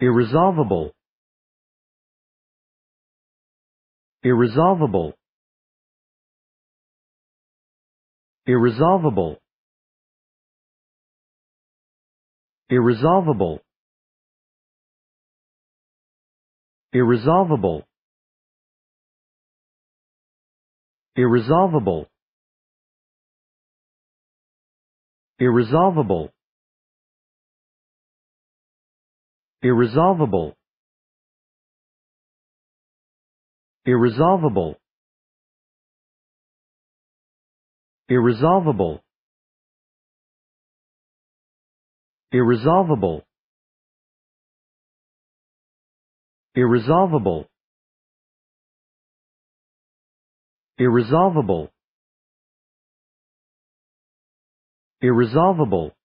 irresolvable irresolvable irresolvable irresolvable irresolvable irresolvable irresolvable irresolvable irresolvable irresolvable irresolvable irresolvable irresolvable irresolvable